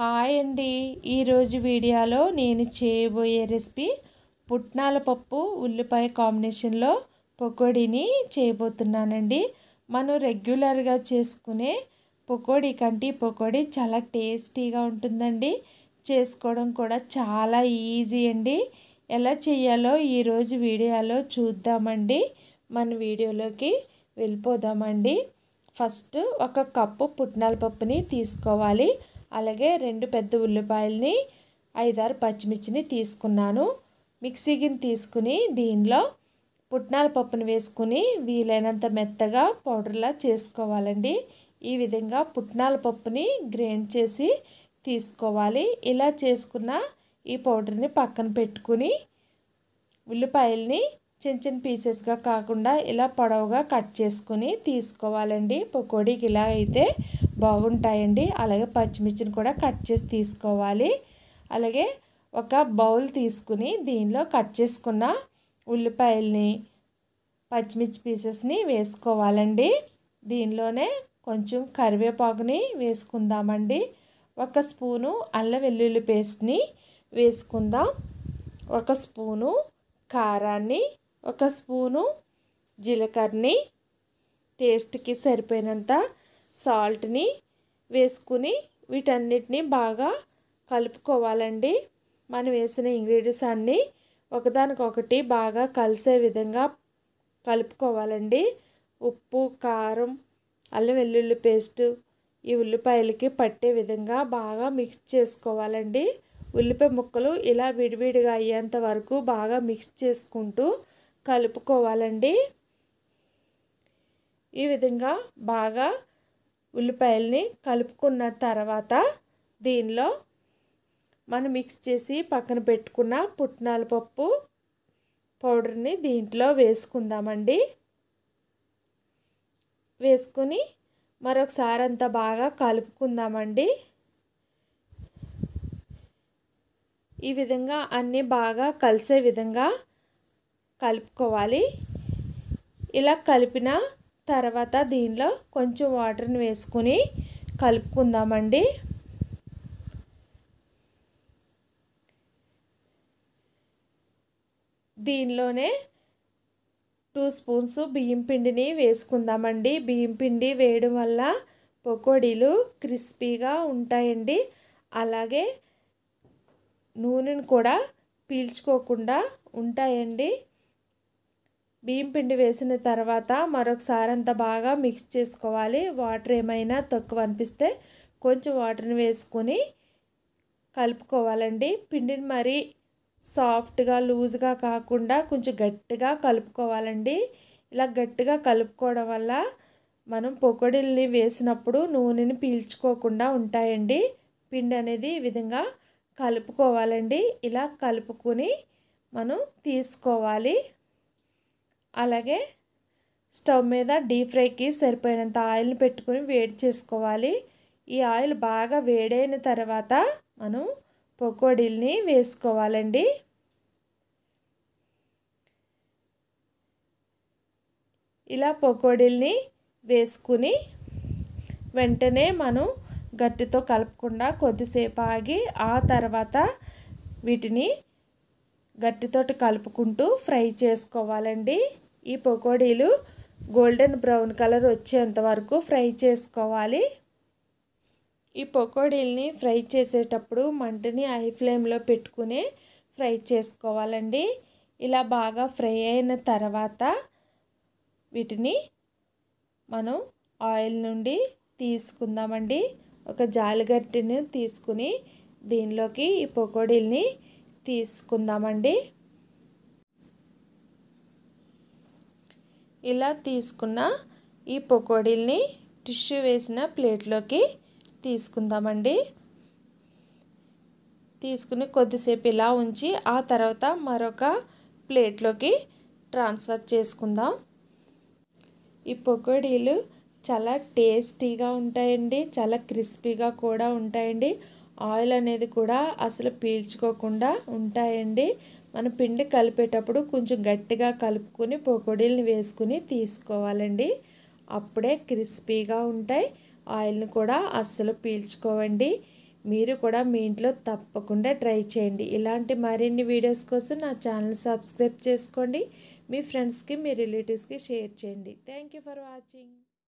hi అండి ఈరోజు వీడియోలో నేను చేయబోయే రెసిపీ పుట్నాల పప్పు ఉల్లిపాయ కాంబినేషన్లో పకోడీని చేయబోతున్నానండి మనం రెగ్యులర్గా చేసుకునే పకోడీ కంటే పకోడీ చాలా టేస్టీగా ఉంటుందండి చేసుకోవడం కూడా చాలా ఈజీ అండి ఎలా చేయాలో ఈరోజు వీడియోలో చూద్దామండి మన వీడియోలోకి వెళ్ళిపోదామండి ఫస్ట్ ఒక కప్పు పుట్నాల పప్పుని తీసుకోవాలి అలాగే రెండు పెద్ద ఉల్లిపాయలని ఐదారు పచ్చిమిర్చిని తీసుకున్నాను మిక్సీ గిన్నె తీసుకుని దీనిలో పుట్నాల పప్పును వేసుకుని వీలైనంత మెత్తగా పౌడర్లా చేసుకోవాలండి ఈ విధంగా పుట్నాల పప్పుని గ్రైండ్ చేసి తీసుకోవాలి ఇలా చేసుకున్న ఈ పౌడర్ని పక్కన పెట్టుకుని ఉల్లిపాయల్ని చిన్న చిన్న పీసెస్గా కాకుండా ఇలా పొడవుగా కట్ చేసుకుని తీసుకోవాలండి పకోడీకి ఇలా అయితే బాగుంటాయండి అలాగే పచ్చిమిర్చిని కూడా కట్ చేసి తీసుకోవాలి అలాగే ఒక బౌల్ తీసుకుని దీనిలో కట్ చేసుకున్న ఉల్లిపాయల్ని పచ్చిమిర్చి పీసెస్ని వేసుకోవాలండి దీనిలోనే కొంచెం కరివేపాకుని వేసుకుందామండి ఒక స్పూను అల్ల వెల్లుల్లి పేస్ట్ని వేసుకుందాం ఒక స్పూను కారాన్ని ఒక స్పూను జీలకర్రని టేస్ట్కి సరిపోయినంత సాల్ట్ని వేసుకుని వీటన్నిటిని బాగా కలుపుకోవాలండి మనం వేసిన ఇంగ్రీడియంట్స్ అన్నీ ఒకదానికొకటి బాగా కలిసే విధంగా కలుపుకోవాలండి ఉప్పు కారం అల్లం వెల్లుల్లి పేస్టు ఈ ఉల్లిపాయలకి పట్టే విధంగా బాగా మిక్స్ చేసుకోవాలండి ఉల్లిపాయ ముక్కలు ఇలా విడివిడిగా అయ్యేంత వరకు బాగా మిక్స్ చేసుకుంటూ కలుపుకోవాలండి ఈ విధంగా బాగా ఉల్లిపాయల్ని కలుపుకున్న తర్వాత దీనిలో మనం మిక్స్ చేసి పక్కన పెట్టుకున్న పుట్నాల పప్పు పౌడర్ని దీంట్లో వేసుకుందామండి వేసుకొని మరొకసారి అంతా బాగా కలుపుకుందామండి ఈ విధంగా అన్నీ బాగా కలిసే విధంగా కలుపుకోవాలి ఇలా కలిపిన తర్వాత దీనిలో కొంచెం వాటర్ని వేసుకుని కలుపుకుందామండి దీనిలోనే టూ స్పూన్స్ బియ్యం పిండిని వేసుకుందామండి బియ్యం పిండి వేయడం వల్ల పకోడీలు క్రిస్పీగా ఉంటాయండి అలాగే నూనెను కూడా పీల్చుకోకుండా ఉంటాయండి బియ్యం పిండి వేసిన తర్వాత మరొకసారి అంతా బాగా మిక్స్ చేసుకోవాలి వాటర్ ఏమైనా తక్కువ అనిపిస్తే కొంచెం వాటర్ని వేసుకొని కలుపుకోవాలండి పిండిని మరీ సాఫ్ట్గా లూజ్గా కాకుండా కొంచెం గట్టిగా కలుపుకోవాలండి ఇలా గట్టిగా కలుపుకోవడం వల్ల మనం పొకోడీల్ని వేసినప్పుడు నూనెని పీల్చుకోకుండా ఉంటాయండి పిండి అనేది ఈ విధంగా కలుపుకోవాలండి ఇలా కలుపుకొని మనం తీసుకోవాలి అలాగే స్టవ్ మీద డీప్ ఫ్రైకి సరిపోయినంత ఆయిల్ని పెట్టుకుని వేడి చేసుకోవాలి ఈ ఆయిల్ బాగా వేడైన తర్వాత మనం పకోడీల్ని వేసుకోవాలండి ఇలా పకోడీల్ని వేసుకుని వెంటనే మనం గట్టితో కలపకుండా కొద్దిసేపు ఆగి ఆ తర్వాత వీటిని గట్టితోటి కలుపుకుంటూ ఫ్రై చేసుకోవాలండి ఈ పకోడీలు గోల్డెన్ బ్రౌన్ కలర్ వచ్చేంత వరకు ఫ్రై చేసుకోవాలి ఈ పకోడీల్ని ఫ్రై చేసేటప్పుడు మంటని హై ఫ్లేమ్లో పెట్టుకుని ఫ్రై చేసుకోవాలండి ఇలా బాగా ఫ్రై అయిన తర్వాత వీటిని మనం ఆయిల్ నుండి తీసుకుందామండి ఒక జాలిగట్టిని తీసుకుని దీనిలోకి ఈ పకోడీల్ని తీసుకుందామండి ఇలా తీసుకున్న ఈ పకోడీల్ని టిష్యూ వేసిన ప్లేట్లోకి తీసుకుందామండి తీసుకుని కొద్దిసేపు ఇలా ఉంచి ఆ తర్వాత మరొక ప్లేట్లోకి ట్రాన్స్ఫర్ చేసుకుందాం ఈ పకోడీలు చాలా టేస్టీగా ఉంటాయండి చాలా క్రిస్పీగా కూడా ఉంటాయండి ఆయిల్ అనేది కూడా అసలు పీల్చుకోకుండా ఉంటాయండి మనం పిండి కలిపేటప్పుడు కొంచెం గట్టిగా కలుపుకొని పకోడీలను వేసుకుని తీసుకోవాలండి అప్పుడే క్రిస్పీగా ఉంటాయి ఆయిల్ని కూడా అస్సలు పీల్చుకోవండి మీరు కూడా మీ ఇంట్లో తప్పకుండా ట్రై చేయండి ఇలాంటి మరిన్ని వీడియోస్ కోసం నా ఛానల్ సబ్స్క్రైబ్ చేసుకోండి మీ ఫ్రెండ్స్కి మీ రిలేటివ్స్కి షేర్ చేయండి థ్యాంక్ ఫర్ వాచింగ్